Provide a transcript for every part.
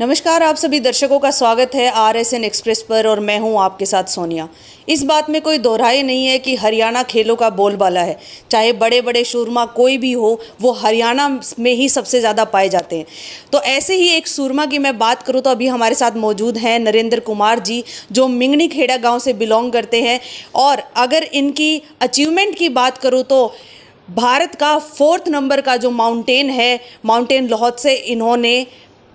नमस्कार आप सभी दर्शकों का स्वागत है आर एस एन एक्सप्रेस पर और मैं हूं आपके साथ सोनिया इस बात में कोई दोहराई नहीं है कि हरियाणा खेलों का बोलबाला है चाहे बड़े बड़े सूरमा कोई भी हो वो हरियाणा में ही सबसे ज़्यादा पाए जाते हैं तो ऐसे ही एक सूरमा की मैं बात करूँ तो अभी हमारे साथ मौजूद हैं नरेंद्र कुमार जी जो मिंगनी खेड़ा गाँव से बिलोंग करते हैं और अगर इनकी अचीवमेंट की बात करूँ तो भारत का फोर्थ नंबर का जो माउंटेन है माउंटेन लाहौत से इन्होंने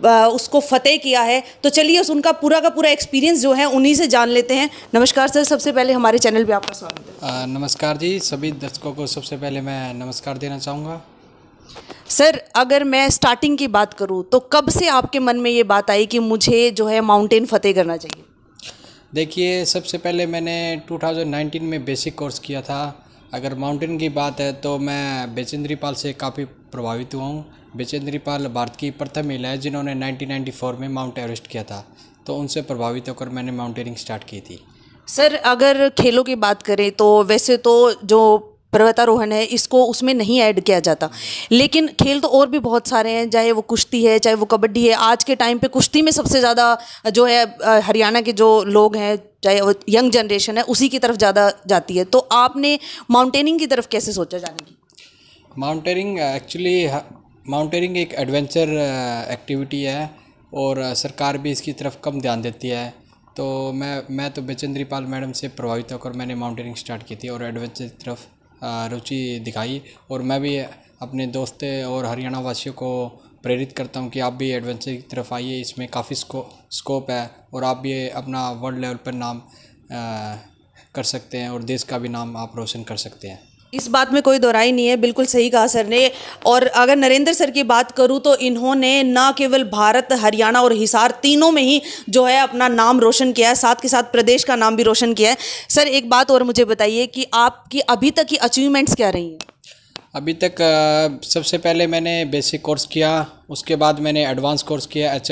उसको फतेह किया है तो चलिए उस उनका पूरा का पूरा एक्सपीरियंस जो है उन्हीं से जान लेते हैं नमस्कार सर सबसे पहले हमारे चैनल पे आपका स्वागत है नमस्कार जी सभी दर्शकों को सबसे पहले मैं नमस्कार देना चाहूँगा सर अगर मैं स्टार्टिंग की बात करूँ तो कब से आपके मन में ये बात आई कि मुझे जो है माउंटेन फतेह करना चाहिए देखिए सबसे पहले मैंने टू में बेसिक कोर्स किया था अगर माउंटेन की बात है तो मैं बेचिंद्रीपाल से काफ़ी प्रभावित हुआ हूँ बिचेंद्री पाल भारत की प्रथम महिला है जिन्होंने 1994 में माउंट एवरेस्ट किया था तो उनसे प्रभावित होकर मैंने माउंटेनिंग स्टार्ट की थी सर अगर खेलों की बात करें तो वैसे तो जो पर्वतारोहण है इसको उसमें नहीं ऐड किया जाता लेकिन खेल तो और भी बहुत सारे हैं चाहे वो कुश्ती है चाहे वो कबड्डी है आज के टाइम पे कुश्ती में सबसे ज़्यादा जो है हरियाणा के जो लोग हैं चाहे वो यंग जनरेशन है उसी की तरफ ज़्यादा जाती है तो आपने माउंटेनिंग की तरफ कैसे सोचा जाने की माउंटेनिंग एक्चुअली माउंटेनिंग एक एडवेंचर एक्टिविटी है और सरकार भी इसकी तरफ कम ध्यान देती है तो मैं मैं तो बिचंद्री पाल मैडम से प्रभावित होकर मैंने माउंटेनिंग स्टार्ट की थी और एडवेंचर की तरफ रुचि दिखाई और मैं भी अपने दोस्त और हरियाणा वासियों को प्रेरित करता हूँ कि आप भी एडवेंचर की तरफ आइए इसमें काफ़ी स्को, स्कोप है और आप भी अपना वर्ल्ड लेवल पर नाम आ, कर सकते हैं और देश का भी नाम आप रोशन कर सकते हैं इस बात में कोई दोराई नहीं है बिल्कुल सही कहा सर ने और अगर नरेंद्र सर की बात करूं तो इन्होंने ना केवल भारत हरियाणा और हिसार तीनों में ही जो है अपना नाम रोशन किया है साथ के साथ प्रदेश का नाम भी रोशन किया है सर एक बात और मुझे बताइए कि आपकी अभी तक की अचीवमेंट्स क्या रही हैं अभी तक सबसे पहले मैंने बेसिक कोर्स किया उसके बाद मैंने एडवांस कोर्स किया एच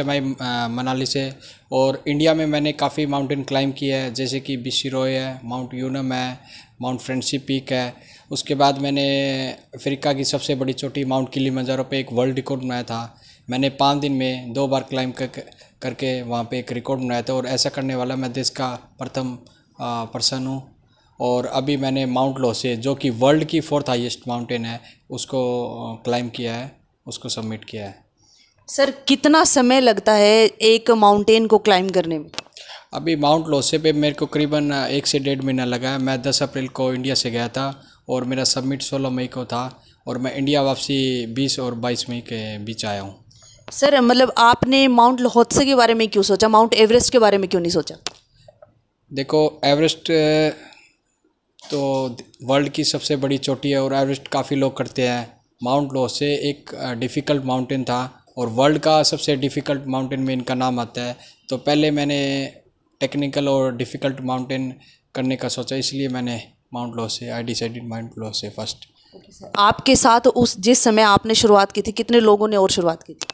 मनाली से और इंडिया में मैंने काफ़ी माउंटेन क्लाइंब किया है जैसे कि बिशी है माउंट यूनम है माउंट फ्रेंडशिप पीक है उसके बाद मैंने अफ्रीका की सबसे बड़ी चोटी माउंट किली मंजारों पर एक वर्ल्ड रिकॉर्ड बनाया था मैंने पाँच दिन में दो बार क्लाइम कर, करके वहाँ पे एक रिकॉर्ड बनाया था और ऐसा करने वाला मैं देश का प्रथम पर्सन हूँ और अभी मैंने माउंट लोसे जो कि वर्ल्ड की फोर्थ हाईएस्ट माउंटेन है उसको क्लाइम किया है उसको सबमिट किया है सर कितना समय लगता है एक माउंटेन को क्लाइम करने में अभी माउंट लोसे पे मेरे को करीबन एक से डेढ़ महीना लगा है मैं दस अप्रैल को इंडिया से गया था और मेरा सबमिट सोलह मई को था और मैं इंडिया वापसी बीस और बाईस मई के बीच आया हूँ सर मतलब आपने माउंट लहोत्से के बारे में क्यों सोचा माउंट एवरेस्ट के बारे में क्यों नहीं सोचा देखो एवरेस्ट तो वर्ल्ड की सबसे बड़ी चोटी है और एवरेस्ट काफ़ी लोग करते हैं माउंट लहोत्से एक डिफ़िकल्ट माउंटेन था और वर्ल्ड का सबसे डिफ़िकल्ट माउंटेन में इनका नाम आता है तो पहले मैंने टेक्निकल और डिफ़िकल्ट माउंटेन करने का सोचा इसलिए मैंने माउंट लॉस से आई डिसाइडेड माउंट लॉस से फर्स्ट आपके साथ उस जिस समय आपने शुरुआत की थी कितने लोगों ने और शुरुआत की थी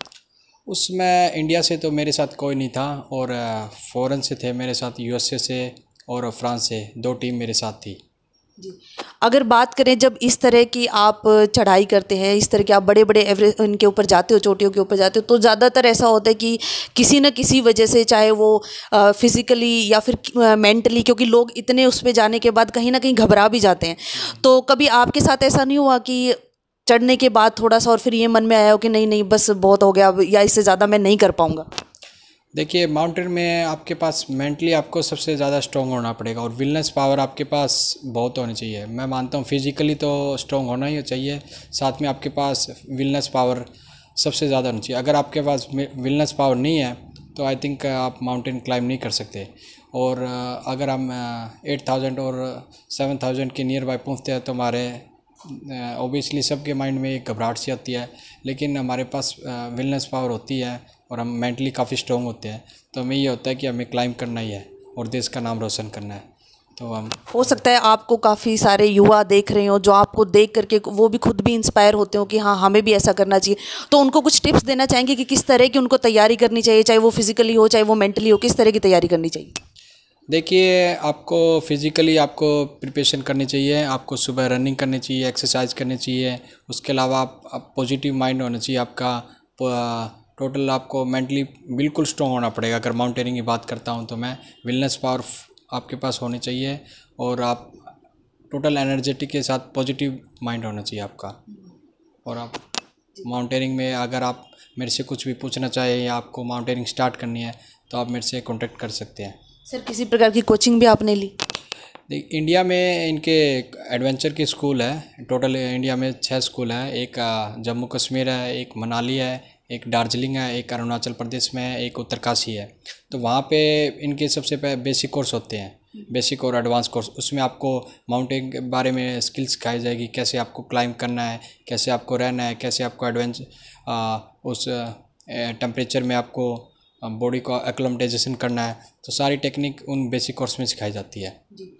उसमें इंडिया से तो मेरे साथ कोई नहीं था और फॉरेन uh, से थे मेरे साथ यूएसए से और फ्रांस uh, से दो टीम मेरे साथ थी जी अगर बात करें जब इस तरह की आप चढ़ाई करते हैं इस तरह के आप बड़े बड़े एवरेज उनके ऊपर जाते हो चोटियों के ऊपर जाते हो तो ज़्यादातर ऐसा होता है कि किसी न किसी वजह से चाहे वो फिज़िकली या फिर मेंटली क्योंकि लोग इतने उस पर जाने के बाद कहीं ना कहीं घबरा भी जाते हैं तो कभी आपके साथ ऐसा नहीं हुआ कि चढ़ने के बाद थोड़ा सा और फिर ये मन में आया हो कि नहीं नहीं बस बहुत हो गया अब या इससे ज़्यादा मैं नहीं कर पाऊँगा देखिए माउंटेन में आपके पास मेंटली आपको सबसे ज़्यादा स्ट्रॉन्ग होना पड़ेगा और विलनेस पावर आपके पास बहुत होनी चाहिए मैं मानता हूँ फिजिकली तो स्ट्रॉन्ग होना ही चाहिए साथ में आपके पास विलनेस पावर सबसे ज़्यादा होनी चाहिए अगर आपके पास विलनेस पावर नहीं है तो आई थिंक आप माउंटेन क्लाइंब नहीं कर सकते और अगर हम एट थाउजेंड और सेवन थाउजेंड के नियर बाय पहुँचते हैं तो हमारे ओबियसली सबके माइंड में एक घबराहट सी आती है लेकिन हमारे पास विलनेस पावर होती है और हम मेंटली काफ़ी स्ट्रॉन्ग होते हैं तो हमें ये होता है कि हमें क्लाइंब करना ही है और देश का नाम रोशन करना है तो हम हो सकता है आपको काफ़ी सारे युवा देख रहे हो जो आपको देख करके वो भी खुद भी इंस्पायर होते हो कि हाँ हमें भी ऐसा करना चाहिए तो उनको कुछ टिप्स देना चाहेंगे कि किस तरह की उनको तैयारी करनी चाहिए चाहे वो फिज़िकली हो चाहे वो मेंटली हो किस तरह की तैयारी करनी चाहिए देखिए आपको फिज़िकली आपको प्रिपरेशन करनी चाहिए आपको सुबह रनिंग करनी चाहिए एक्सरसाइज करनी चाहिए उसके अलावा आप, आप पॉजिटिव माइंड होना चाहिए आपका टोटल आपको मेंटली बिल्कुल स्ट्रॉन्ग होना पड़ेगा अगर माउंटेनिंग की बात करता हूँ तो मैं विलनेस पावर आपके पास होनी चाहिए और आप टोटल एनर्जेटिक के साथ पॉजिटिव माइंड होना चाहिए आपका और आप माउंटेनिंग में अगर आप मेरे से कुछ भी पूछना चाहे या आपको माउंटेनिंग स्टार्ट करनी है तो आप मेरे से कॉन्टेक्ट कर सकते हैं सर किसी प्रकार की कोचिंग भी आपने ली देख इंडिया में इनके एडवेंचर के स्कूल है टोटल इंडिया में छः स्कूल है एक जम्मू कश्मीर है एक मनाली है एक दार्जिलिंग है एक अरुणाचल प्रदेश में है एक उत्तरकाशी है तो वहाँ पे इनके सबसे पहले बेसिक कोर्स होते हैं बेसिक और एडवांस कोर्स उसमें आपको माउंटेन के बारे में स्किल्स सिखाई जाएगी कैसे आपको क्लाइंब करना है कैसे आपको रहना है कैसे आपको एडवेंच उस टेम्परेचर में आपको बॉडी को एक्लोमेटाइजेशन करना है तो सारी टेक्निक उन बेसिक कोर्स में सिखाई जाती है जी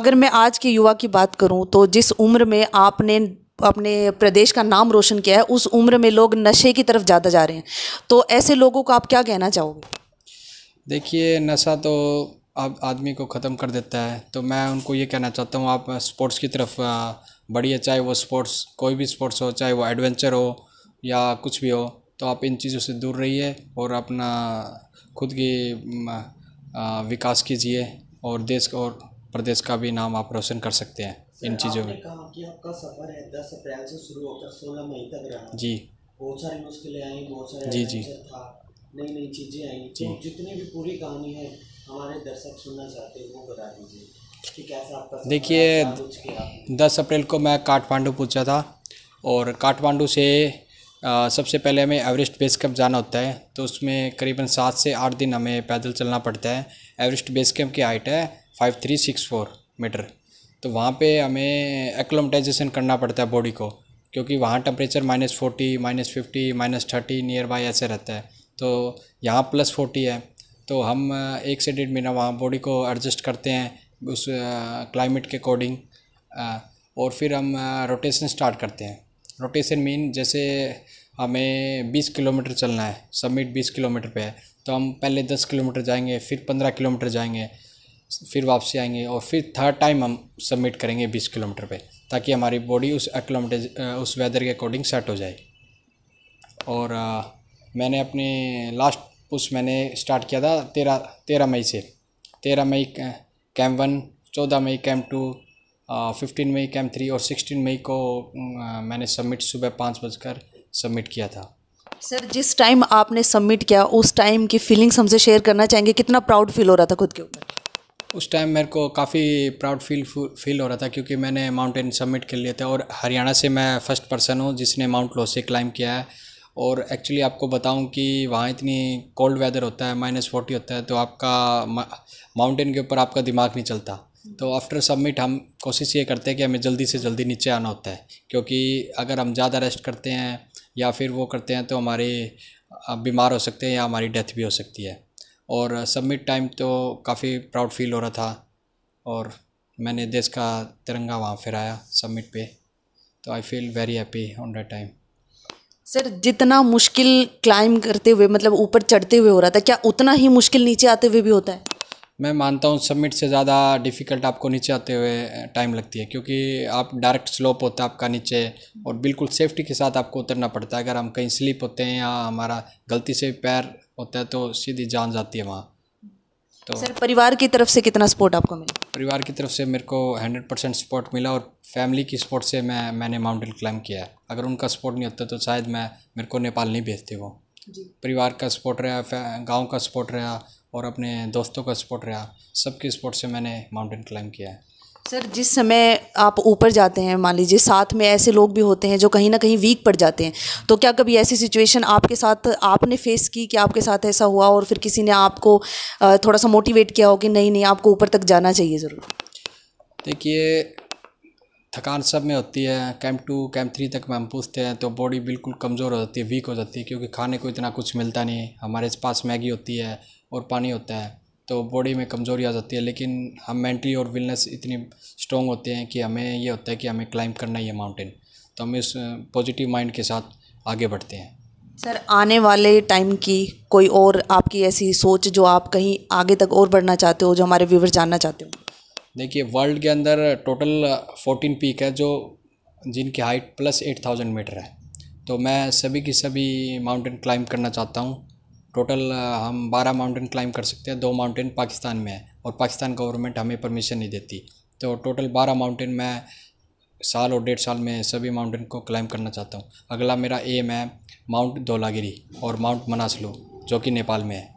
अगर मैं आज के युवा की बात करूं तो जिस उम्र में आपने अपने प्रदेश का नाम रोशन किया है उस उम्र में लोग नशे की तरफ ज़्यादा जा रहे हैं तो ऐसे लोगों को आप क्या कहना चाहोगे देखिए नशा तो आप आदमी को ख़त्म कर देता है तो मैं उनको ये कहना चाहता हूँ आप स्पोर्ट्स की तरफ बढ़िए चाहे वो स्पोर्ट्स कोई भी स्पोर्ट्स हो चाहे वो एडवेंचर हो या कुछ भी हो तो आप इन चीज़ों से दूर रहिए और अपना खुद की विकास कीजिए और देश और प्रदेश का भी नाम आप रोशन कर सकते हैं इन चीज़ों में कहा कि आपका सफ़र है दस अप्रैल से शुरू होकर सोलह मई तक रहा जी बहुत सारी मुश्किलें आई बहुत सारे जी जी था नई नई चीज़ें आई जी तो जितनी भी पूरी कहानी है हमारे दर्शक सुनना चाहते हैं वो बता दीजिए देखिए दस अप्रैल को मैं काठमांडू पहुंचा था और काठमांडू से आ, सबसे पहले हमें एवरेस्ट बेस कैंप जाना होता है तो उसमें करीबन सात से आठ दिन हमें पैदल चलना पड़ता है एवरेस्ट बेस कैंप की हाइट है five three six four metre तो वहाँ पे हमें एक्लोमटाइजेशन करना पड़ता है बॉडी को क्योंकि वहाँ temperature minus forty minus fifty minus thirty near by ऐसे रहता है तो यहाँ प्लस फोर्टी है तो हम एक से डेढ़ महीना वहाँ बॉडी को एडजस्ट करते हैं उस क्लाइमेट के अकॉर्डिंग और फिर हम रोटेशन स्टार्ट करते हैं रोटेशन मीन जैसे हमें 20 किलोमीटर चलना है सबमिट 20 किलोमीटर पे है तो हम पहले 10 किलोमीटर जाएंगे फिर 15 किलोमीटर जाएंगे फिर वापसी आएंगे और फिर थर्ड टाइम हम सबमिट करेंगे बीस किलोमीटर पे ताकि हमारी बॉडी उस किलोमीटर उस वेदर के अकॉर्डिंग सेट हो जाए और आ, मैंने अपने लास्ट पुश मैंने स्टार्ट किया था तेरह तेरह मई से तेरह मई कैम वन चौदह मई कैम टू फिफ्टीन मई कैम थ्री और सिक्सटीन मई को आ, मैंने सबमिट सुबह पाँच बजकर सबमिट किया था सर जिस टाइम आपने सबमिट किया उस टाइम की फीलिंग्स हमसे शेयर करना चाहेंगे कितना प्राउड फील हो रहा था खुद के ऊपर उस टाइम मेरे को काफ़ी प्राउड फील फील हो रहा था क्योंकि मैंने माउंटेन सबमिट कर लिए थे और हरियाणा से मैं फ़र्स्ट पर्सन हूँ जिसने माउंट लोसे क्लाइम किया है और एक्चुअली आपको बताऊं कि वहाँ इतनी कोल्ड वेदर होता है माइनस फोर्टी होता है तो आपका माउंटेन के ऊपर आपका दिमाग नहीं चलता तो आफ्टर सबमिट हम कोशिश ये करते हैं कि हमें जल्दी से जल्दी नीचे आना होता है क्योंकि अगर हम ज़्यादा रेस्ट करते हैं या फिर वो करते हैं तो हमारे बीमार हो सकते हैं या हमारी डेथ भी हो सकती है और सबमिट टाइम तो काफ़ी प्राउड फील हो रहा था और मैंने देश का तिरंगा वहाँ फिराया सबमिट पे तो I feel very happy on that time sir जितना मुश्किल क्लाइम करते हुए मतलब ऊपर चढ़ते हुए हो रहा था क्या उतना ही मुश्किल नीचे आते हुए भी होता है मैं मानता हूँ सबमिट से ज़्यादा डिफ़िकल्ट आपको नीचे आते हुए टाइम लगती है क्योंकि आप डायरेक्ट स्लोप होता है आपका नीचे और बिल्कुल सेफ्टी के साथ आपको उतरना पड़ता है अगर हम कहीं स्लिप होते हैं या हमारा गलती से पैर होता है तो सीधी जान जाती है वहाँ तो सर परिवार की तरफ से कितना सपोर्ट आपको मिला परिवार की तरफ से मेरे को हंड्रेड परसेंट सपोर्ट मिला और फैमिली की सपोर्ट से मैं मैंने माउंटेन क्लाइम किया है अगर उनका सपोर्ट नहीं होता तो शायद मैं मेरे को नेपाल नहीं भेजते वो परिवार का सपोर्ट रहा गांव का सपोर्ट रहा और अपने दोस्तों का सपोर्ट रहा सबके सपोर्ट से मैंने माउंटेन क्लाइम किया है सर जिस समय आप ऊपर जाते हैं मान लीजिए साथ में ऐसे लोग भी होते हैं जो कहीं ना कहीं वीक पड़ जाते हैं तो क्या कभी ऐसी सिचुएशन आपके साथ आपने फेस की कि आपके साथ ऐसा हुआ और फिर किसी ने आपको थोड़ा सा मोटिवेट किया हो कि नहीं नहीं आपको ऊपर तक जाना चाहिए ज़रूर देखिए थकान सब में होती है कैंप टू कैंप थ्री तक में हम पूछते हैं तो बॉडी बिल्कुल कमज़ोर हो जाती है वीक हो जाती है क्योंकि खाने को इतना कुछ मिलता नहीं हमारे पास मैगी होती है और पानी होता है तो बॉडी में कमज़ोरी आ जाती है लेकिन हम मेंटली और विलनेस इतनी स्ट्रॉन्ग होते हैं कि हमें ये होता है कि हमें क्लाइंब करना ही है माउंटेन तो हम इस पॉजिटिव माइंड के साथ आगे बढ़ते हैं सर आने वाले टाइम की कोई और आपकी ऐसी सोच जो आप कहीं आगे तक और बढ़ना चाहते हो जो हमारे व्यूवर जानना चाहते हो देखिए वर्ल्ड के अंदर टोटल फोर्टीन पीक है जो जिनकी height plus eight thousand metre है तो मैं सभी की सभी माउंटेन क्लाइंब करना चाहता हूँ टोटल uh, हम बारह माउंटेन क्लाइम कर सकते हैं दो माउंटेन पाकिस्तान में है और पाकिस्तान गवर्नमेंट हमें परमिशन नहीं देती तो टोटल बारह माउंटेन मैं साल और डेढ़ साल में सभी माउंटेन को क्लाइम करना चाहता हूँ अगला मेरा एम है माउंट धोलागिरी और माउंट मनासलो जो कि नेपाल में है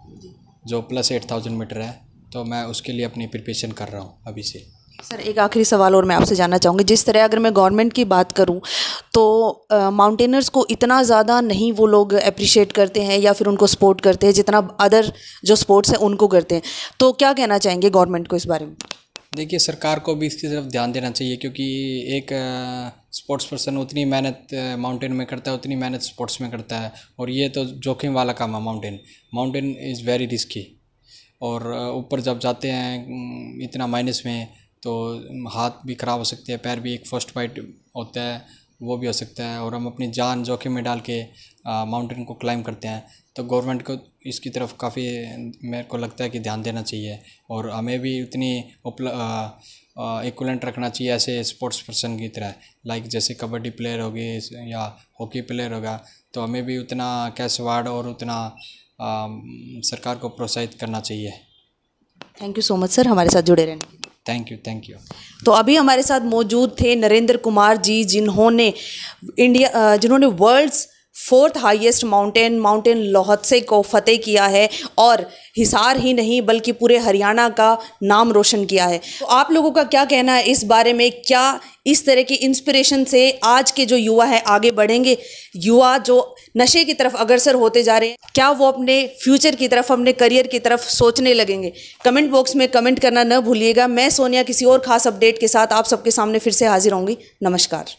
जो प्लस एट थाउजेंड मीटर है तो मैं उसके लिए अपनी प्रिपरेशन कर रहा हूँ अभी से सर एक आखिरी सवाल और मैं आपसे जानना चाहूँगी जिस तरह अगर मैं गवर्नमेंट की बात करूँ तो माउंटेनर्स को इतना ज़्यादा नहीं वो लोग अप्रिशिएट करते हैं या फिर उनको सपोर्ट करते हैं जितना अदर जो स्पोर्ट्स हैं उनको करते हैं तो क्या कहना चाहेंगे गवर्नमेंट को इस बारे में देखिए सरकार को भी इसकी तरफ ध्यान देना चाहिए क्योंकि एक स्पोर्ट्स पर्सन उतनी मेहनत माउंटेन में करता है उतनी मेहनत स्पोर्ट्स में करता है और ये तो जोखिम वाला काम है mountain mountain is very risky और ऊपर जब जाते हैं इतना माइनस में तो हाथ भी ख़राब हो सकते हैं पैर भी एक फर्स्ट बाइट होता है वो भी हो सकता है और हम अपनी जान जोखिम में डाल के माउंटेन को क्लाइम करते हैं तो गवर्नमेंट को इसकी तरफ काफ़ी मेरे को लगता है कि ध्यान देना चाहिए और हमें भी उतनी उपल इक्वलेंट रखना चाहिए ऐसे स्पोर्ट्स पर्सन की तरह लाइक जैसे कबड्डी प्लेयर होगी या हॉकी प्लेयर होगा तो हमें भी उतना कैश वार्ड और उतना आ, सरकार को प्रोत्साहित करना चाहिए thank you so much sir हमारे साथ जुड़े रहने थैंक यू थैंक यू तो अभी हमारे साथ मौजूद थे नरेंद्र कुमार जी जिन्होंने इंडिया जिन्होंने world's fourth highest mountain mountain Lhotse को फतेह किया है और हिसार ही नहीं बल्कि पूरे हरियाणा का नाम रोशन किया है तो आप लोगों का क्या कहना है इस बारे में क्या इस तरह की इंस्पिरेशन से आज के जो युवा हैं आगे बढ़ेंगे युवा जो नशे की तरफ अग्रसर होते जा रहे हैं क्या वो अपने फ्यूचर की तरफ अपने करियर की तरफ सोचने लगेंगे कमेंट बॉक्स में कमेंट करना न भूलिएगा मैं सोनिया किसी और खास अपडेट के साथ आप सबके सामने फिर से हाजिर होंगी नमस्कार